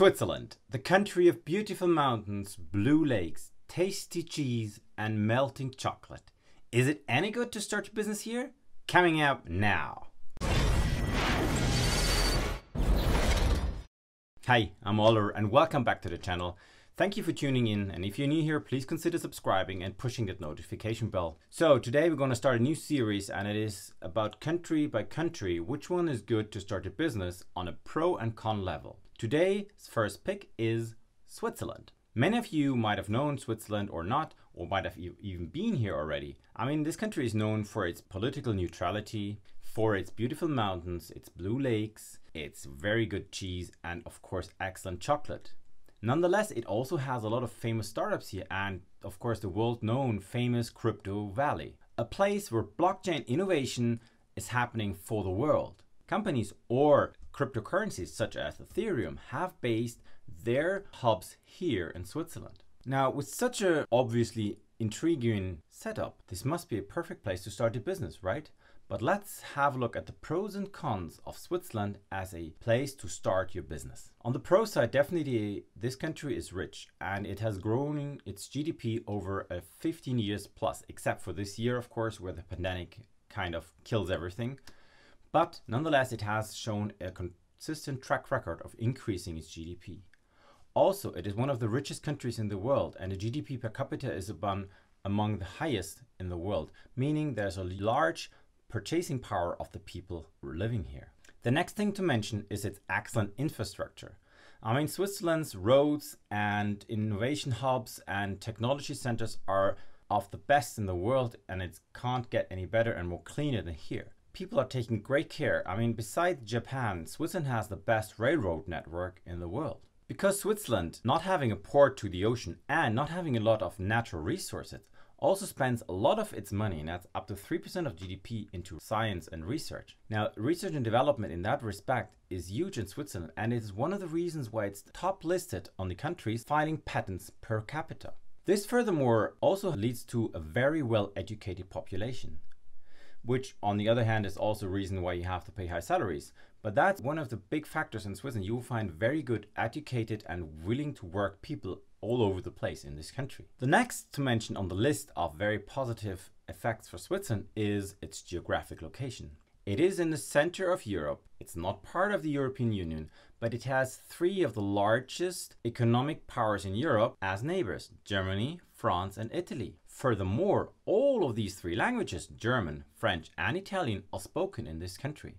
Switzerland, the country of beautiful mountains, blue lakes, tasty cheese, and melting chocolate. Is it any good to start a business here? Coming up now. Hi, I'm Oller and welcome back to the channel. Thank you for tuning in and if you're new here, please consider subscribing and pushing that notification bell. So today we're going to start a new series and it is about country by country, which one is good to start a business on a pro and con level. Today's first pick is Switzerland. Many of you might have known Switzerland or not, or might have even been here already. I mean, this country is known for its political neutrality, for its beautiful mountains, its blue lakes, its very good cheese, and of course, excellent chocolate. Nonetheless, it also has a lot of famous startups here, and of course, the world known famous Crypto Valley, a place where blockchain innovation is happening for the world. Companies or cryptocurrencies such as Ethereum have based their hubs here in Switzerland. Now, with such a obviously intriguing setup, this must be a perfect place to start a business, right? But let's have a look at the pros and cons of Switzerland as a place to start your business. On the pro side, definitely this country is rich and it has grown its GDP over a 15 years plus, except for this year, of course, where the pandemic kind of kills everything but nonetheless it has shown a consistent track record of increasing its GDP. Also, it is one of the richest countries in the world and the GDP per capita is among the highest in the world, meaning there's a large purchasing power of the people living here. The next thing to mention is its excellent infrastructure. I mean, Switzerland's roads and innovation hubs and technology centers are of the best in the world and it can't get any better and more cleaner than here people are taking great care. I mean, besides Japan, Switzerland has the best railroad network in the world. Because Switzerland, not having a port to the ocean and not having a lot of natural resources, also spends a lot of its money, and that's up to 3% of GDP, into science and research. Now, research and development in that respect is huge in Switzerland, and it is one of the reasons why it's top listed on the countries filing patents per capita. This furthermore also leads to a very well educated population which on the other hand is also a reason why you have to pay high salaries. But that's one of the big factors in Switzerland. You'll find very good, educated, and willing to work people all over the place in this country. The next to mention on the list of very positive effects for Switzerland is its geographic location. It is in the center of Europe. It's not part of the European Union, but it has three of the largest economic powers in Europe as neighbors Germany, France, and Italy. Furthermore, all of these three languages, German, French and Italian, are spoken in this country.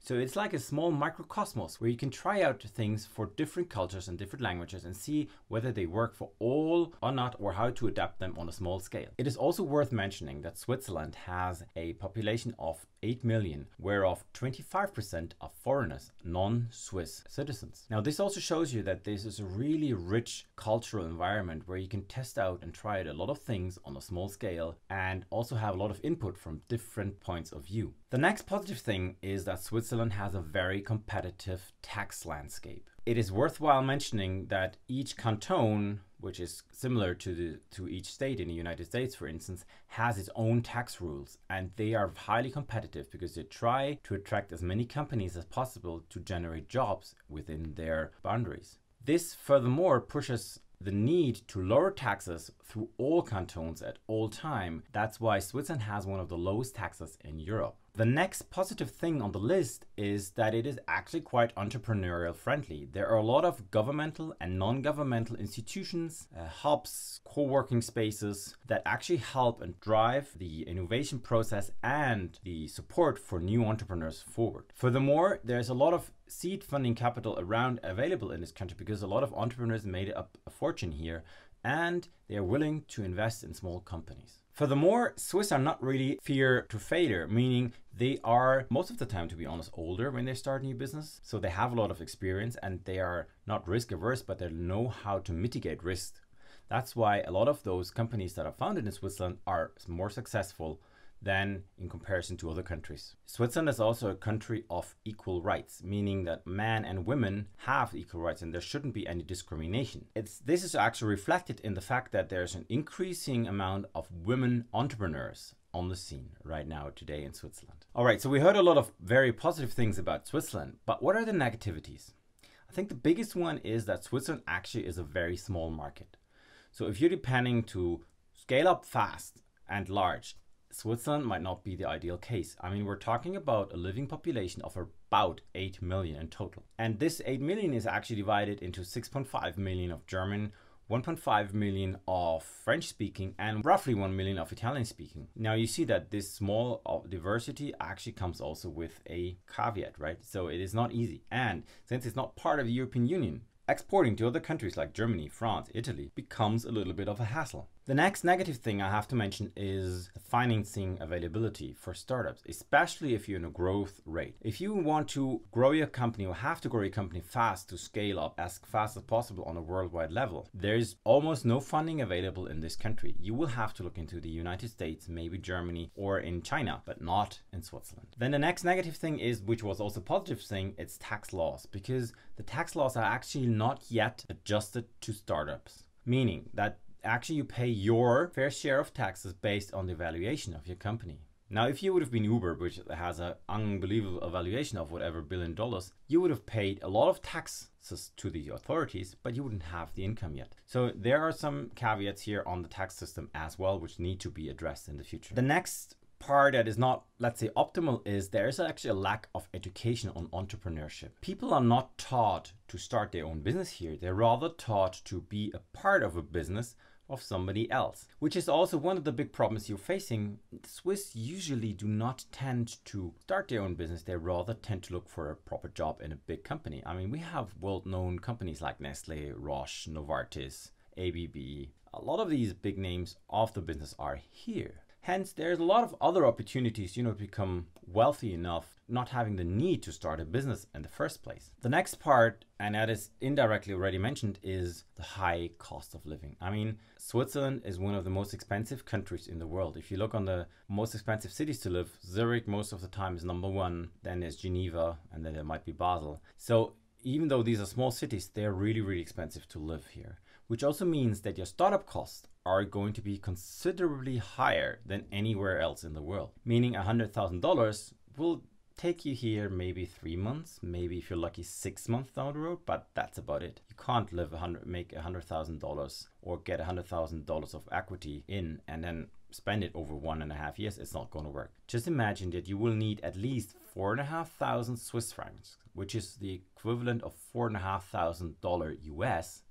So it's like a small microcosmos where you can try out things for different cultures and different languages and see whether they work for all or not or how to adapt them on a small scale. It is also worth mentioning that Switzerland has a population of 8 million, whereof 25% are foreigners, non-Swiss citizens. Now this also shows you that this is a really rich cultural environment where you can test out and try out a lot of things on a small scale and also have a lot of input from different points of view. The next positive thing is that Switzerland has a very competitive tax landscape. It is worthwhile mentioning that each canton, which is similar to the to each state in the United States for instance, has its own tax rules and they are highly competitive because they try to attract as many companies as possible to generate jobs within their boundaries. This furthermore pushes the need to lower taxes through all cantons at all time. That's why Switzerland has one of the lowest taxes in Europe. The next positive thing on the list is that it is actually quite entrepreneurial friendly. There are a lot of governmental and non-governmental institutions, uh, hubs, co-working spaces that actually help and drive the innovation process and the support for new entrepreneurs forward. Furthermore, there's a lot of seed funding capital around available in this country because a lot of entrepreneurs made up a fortune here and they are willing to invest in small companies. Furthermore, Swiss are not really fear to failure, meaning they are most of the time, to be honest, older when they start a new business. So they have a lot of experience and they are not risk averse, but they know how to mitigate risk. That's why a lot of those companies that are founded in Switzerland are more successful than in comparison to other countries. Switzerland is also a country of equal rights, meaning that men and women have equal rights and there shouldn't be any discrimination. It's, this is actually reflected in the fact that there's an increasing amount of women entrepreneurs on the scene right now today in Switzerland. All right, so we heard a lot of very positive things about Switzerland, but what are the negativities? I think the biggest one is that Switzerland actually is a very small market. So if you're depending to scale up fast and large Switzerland might not be the ideal case. I mean, we're talking about a living population of about 8 million in total. And this 8 million is actually divided into 6.5 million of German, 1.5 million of French speaking and roughly 1 million of Italian speaking. Now you see that this small uh, diversity actually comes also with a caveat, right? So it is not easy. And since it's not part of the European Union, exporting to other countries like Germany, France, Italy becomes a little bit of a hassle. The next negative thing I have to mention is financing availability for startups, especially if you're in a growth rate. If you want to grow your company or have to grow your company fast to scale up as fast as possible on a worldwide level, there's almost no funding available in this country. You will have to look into the United States, maybe Germany or in China, but not in Switzerland. Then the next negative thing is, which was also a positive thing, it's tax laws because the tax laws are actually not yet adjusted to startups meaning that actually you pay your fair share of taxes based on the valuation of your company. Now, if you would have been Uber, which has an unbelievable valuation of whatever billion dollars, you would have paid a lot of taxes to the authorities, but you wouldn't have the income yet. So there are some caveats here on the tax system as well, which need to be addressed in the future. The next part that is not, let's say, optimal is there is actually a lack of education on entrepreneurship. People are not taught to start their own business here. They're rather taught to be a part of a business of somebody else, which is also one of the big problems you're facing. Swiss usually do not tend to start their own business. They rather tend to look for a proper job in a big company. I mean, we have world-known companies like Nestle, Roche, Novartis, ABB. A lot of these big names of the business are here. Hence, there's a lot of other opportunities, you know, to become wealthy enough, not having the need to start a business in the first place. The next part, and that is indirectly already mentioned, is the high cost of living. I mean, Switzerland is one of the most expensive countries in the world. If you look on the most expensive cities to live, Zurich most of the time is number one, then there's Geneva, and then there might be Basel. So even though these are small cities, they're really, really expensive to live here, which also means that your startup costs are going to be considerably higher than anywhere else in the world. Meaning $100,000 will take you here maybe three months, maybe if you're lucky six months down the road, but that's about it. You can't live 100, make $100,000 or get $100,000 of equity in and then spend it over one and a half years. It's not going to work. Just imagine that you will need at least four and a half thousand Swiss francs, which is the equivalent of four and a half thousand dollar US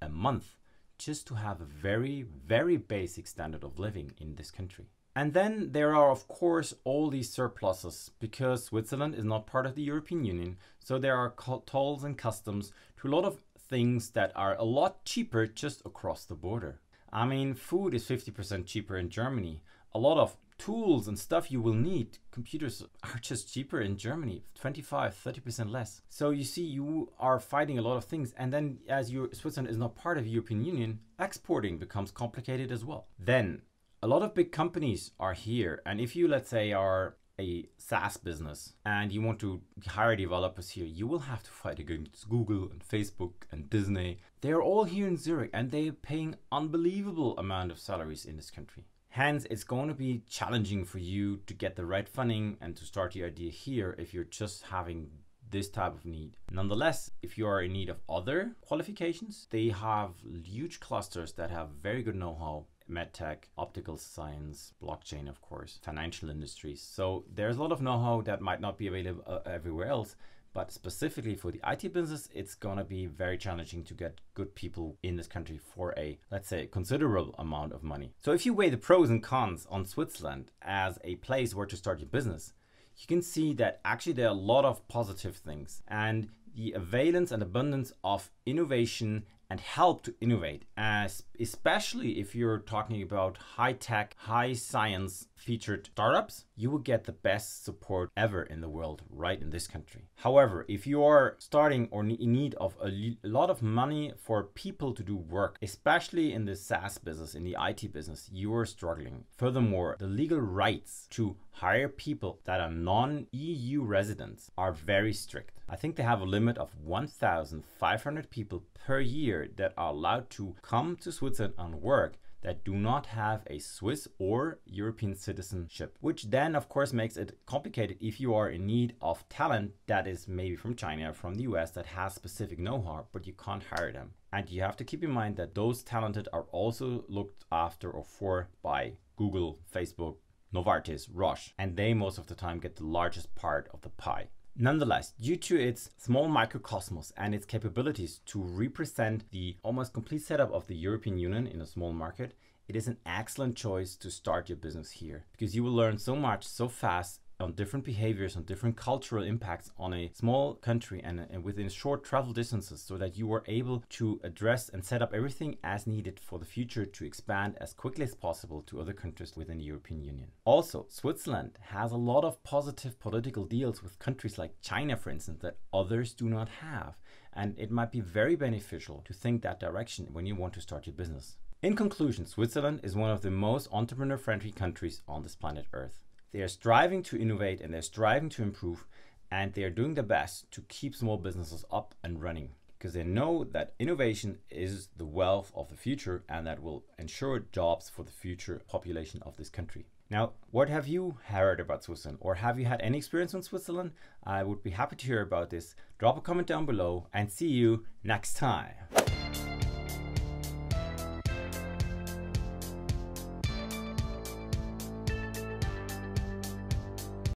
a month just to have a very, very basic standard of living in this country. And then there are, of course, all these surpluses because Switzerland is not part of the European Union, so there are tolls and customs to a lot of things that are a lot cheaper just across the border. I mean, food is 50% cheaper in Germany. A lot of tools and stuff you will need, computers are just cheaper in Germany, 25, 30% less. So you see, you are fighting a lot of things. And then as your Switzerland is not part of the European Union, exporting becomes complicated as well. Then a lot of big companies are here. And if you, let's say, are a SaaS business and you want to hire developers here, you will have to fight against Google and Facebook and Disney. They are all here in Zurich and they are paying unbelievable amount of salaries in this country. Hence, it's going to be challenging for you to get the right funding and to start your idea here if you're just having this type of need. Nonetheless, if you are in need of other qualifications, they have huge clusters that have very good know how medtech, optical science, blockchain, of course, financial industries. So there's a lot of know how that might not be available uh, everywhere else. But specifically for the IT business, it's going to be very challenging to get good people in this country for a, let's say, considerable amount of money. So if you weigh the pros and cons on Switzerland as a place where to start your business, you can see that actually there are a lot of positive things. And the availance and abundance of innovation and help to innovate, as especially if you're talking about high tech, high science featured startups, you will get the best support ever in the world right in this country. However, if you are starting or in need of a lot of money for people to do work, especially in the SaaS business, in the IT business, you are struggling. Furthermore, the legal rights to hire people that are non-EU residents are very strict. I think they have a limit of 1,500 people per year that are allowed to come to Switzerland and work that do not have a Swiss or European citizenship, which then, of course, makes it complicated if you are in need of talent that is maybe from China or from the US that has specific know how, but you can't hire them. And you have to keep in mind that those talented are also looked after or for by Google, Facebook, Novartis, Roche, and they most of the time get the largest part of the pie. Nonetheless, due to its small microcosmos and its capabilities to represent the almost complete setup of the European Union in a small market, it is an excellent choice to start your business here because you will learn so much so fast on different behaviors, on different cultural impacts on a small country and, and within short travel distances so that you were able to address and set up everything as needed for the future to expand as quickly as possible to other countries within the European Union. Also, Switzerland has a lot of positive political deals with countries like China, for instance, that others do not have. And it might be very beneficial to think that direction when you want to start your business. In conclusion, Switzerland is one of the most entrepreneur friendly countries on this planet Earth. They are striving to innovate and they're striving to improve, and they are doing their best to keep small businesses up and running because they know that innovation is the wealth of the future and that will ensure jobs for the future population of this country. Now, what have you heard about Switzerland or have you had any experience in Switzerland? I would be happy to hear about this. Drop a comment down below and see you next time.